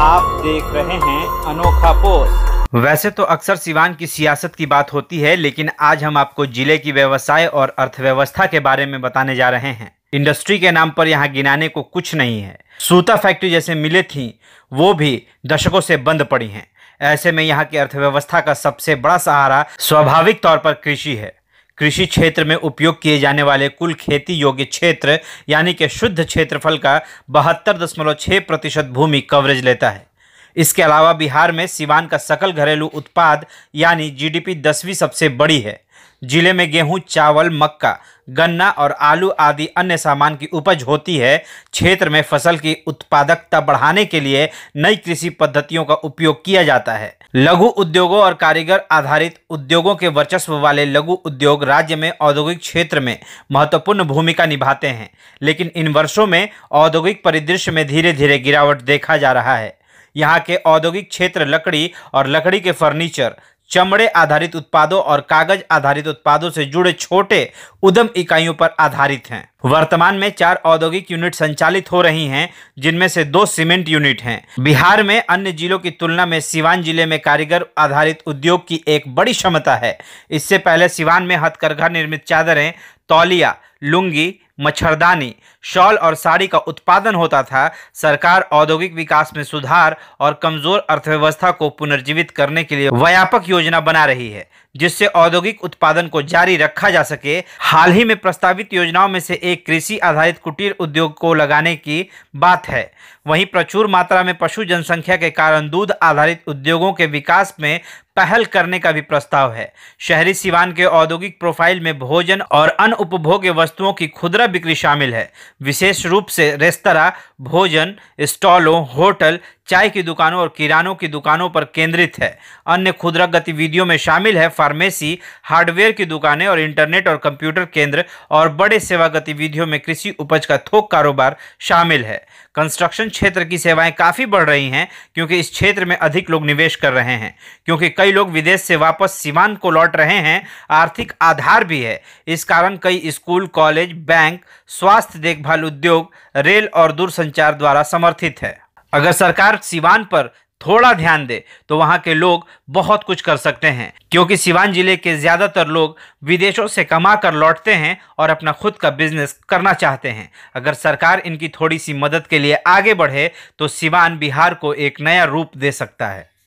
आप देख रहे हैं अनोखा पोस्ट वैसे तो अक्सर सिवान की सियासत की बात होती है लेकिन आज हम आपको जिले की व्यवसाय और अर्थव्यवस्था के बारे में बताने जा रहे हैं इंडस्ट्री के नाम पर यहाँ गिनाने को कुछ नहीं है सूता फैक्ट्री जैसे मिले थी वो भी दशकों से बंद पड़ी हैं ऐसे में यहाँ की अर्थव्यवस्था का सबसे बड़ा सहारा स्वाभाविक तौर पर कृषि है कृषि क्षेत्र में उपयोग किए जाने वाले कुल खेती योग्य क्षेत्र यानी कि शुद्ध क्षेत्रफल का बहत्तर दशमलव छः प्रतिशत भूमि कवरेज लेता है इसके अलावा बिहार में सिवान का सकल घरेलू उत्पाद यानी जीडीपी दसवीं सबसे बड़ी है जिले में गेहूं, चावल मक्का गन्ना और आलू आदि अन्य सामान की उपज होती है क्षेत्र में फसल की उत्पादकता बढ़ाने के लिए नई कृषि पद्धतियों का उपयोग किया जाता है लघु उद्योगों और कारीगर आधारित उद्योगों के वर्चस्व वाले लघु उद्योग राज्य में औद्योगिक क्षेत्र में महत्वपूर्ण भूमिका निभाते हैं लेकिन इन वर्षों में औद्योगिक परिदृश्य में धीरे धीरे गिरावट देखा जा रहा है यहाँ के औद्योगिक क्षेत्र लकड़ी और लकड़ी के फर्नीचर चमड़े आधारित उत्पादों और कागज आधारित उत्पादों से जुड़े छोटे उद्यम इकाइयों पर आधारित हैं वर्तमान में चार औद्योगिक यूनिट संचालित हो रही हैं जिनमें से दो सीमेंट यूनिट हैं बिहार में अन्य जिलों की तुलना में सिवान जिले में कारीगर आधारित उद्योग की एक बड़ी क्षमता है इससे पहले सिवान में हथकरघा निर्मित चादरें तौलिया लुंगी मच्छरदानी शॉल और साड़ी का उत्पादन होता था सरकार औद्योगिक विकास में सुधार और कमजोर अर्थव्यवस्था को पुनर्जीवित करने के लिए व्यापक योजना बना रही है जिससे औद्योगिक उत्पादन को जारी रखा जा सके हाल ही में प्रस्तावित योजनाओं में से एक कृषि आधारित कुटीर उद्योग को लगाने की बात है वहीं प्रचुर मात्रा में पशु जनसंख्या के कारण दूध आधारित उद्योगों के विकास में पहल करने का भी प्रस्ताव है शहरी सिवान के औद्योगिक प्रोफाइल में भोजन और अन्य उपभोग्य वस्तुओं की खुदरा बिक्री शामिल है विशेष रूप से रेस्तरा भोजन स्टॉलों होटल चाय की दुकानों और किरानों की दुकानों पर केंद्रित है अन्य खुदरा गतिविधियों में शामिल है फार्मेसी हार्डवेयर की दुकानें और इंटरनेट और कंप्यूटर केंद्र और बड़े सेवा गतिविधियों में कृषि उपज का थोक कारोबार शामिल है कंस्ट्रक्शन क्षेत्र की सेवाएं काफ़ी बढ़ रही हैं क्योंकि इस क्षेत्र में अधिक लोग निवेश कर रहे हैं क्योंकि कई लोग विदेश से वापस सीमांत को लौट रहे हैं आर्थिक आधार भी है इस कारण कई स्कूल कॉलेज बैंक स्वास्थ्य देखभाल उद्योग रेल और दूरसंचार द्वारा समर्थित है अगर सरकार सिवान पर थोड़ा ध्यान दे तो वहाँ के लोग बहुत कुछ कर सकते हैं क्योंकि सिवान जिले के ज़्यादातर लोग विदेशों से कमा कर लौटते हैं और अपना खुद का बिजनेस करना चाहते हैं अगर सरकार इनकी थोड़ी सी मदद के लिए आगे बढ़े तो सिवान बिहार को एक नया रूप दे सकता है